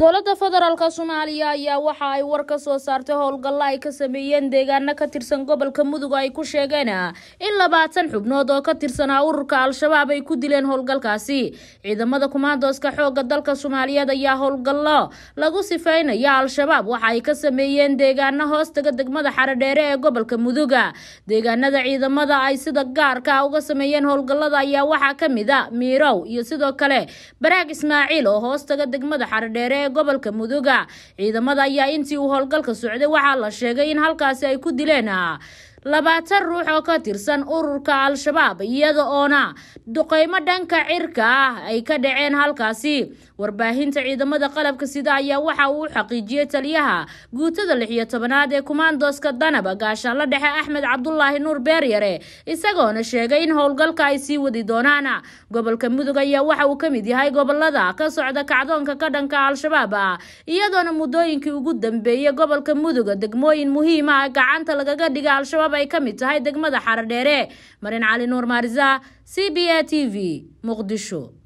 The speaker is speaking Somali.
dowladda federaalka soomaaliya ayaa waxa ay war ka soo saartay howlgallo ay ka sameeyeen deegaano ka tirsan gobolka mudug ay ku sheegeen ah, in labaatan xubnood oo ka tirsanaa ururka al-shabaab ay ku dileen howlgalkaasi ciidamada kumaandooska xooga dalka soomaaliyeed ayaa howlgallo lagu sifeynaya al-shabaab waxa ay ka sameeyeen deegaano hoostaga degmada xarodheere ee gobolka muduga ah. deegaanada ciidamada ay sida gaarka ah uga sameeyeen howlgallada ayaa waxaa ka mid a miirow iyo sidoo kale baraag ismaaciil oo hoostaga degmada xarodheere ee gobolka muduga ciidamada ayaa intii uu howlgalka socday waxaa la sheegay in halkaasi ay ku dileen ah, labaatan ruux oo ka tirsan ururka al-shabaab iyada oona duqeymo dhanka cirka ah ay ka dhaceen halkaasi warbaahinta ciidamada qalabka sida ayaa waxa uu xaqiijiyey taliyaha guutada lix iyo tobanaad ee kumaandooska danaba gaashaanla dhexe axmed cabdulaahi nuur beeryare isagoona sheegay in howlgalka ay sii wadi doonaan gobolka mudug ayaa waxa uu ka mid yahay gobolada ka socda kacdoonka ka dhanka al-shabaab ah iyadoona muddooyinkii ugu dambeeyey gobolka muduga degmooyin muhiim ah gacanta lagaga dhiga al-shabaab goob ay ka mid tahay degmada xaradheere marin cali nuur maariza c b a t v muqdisho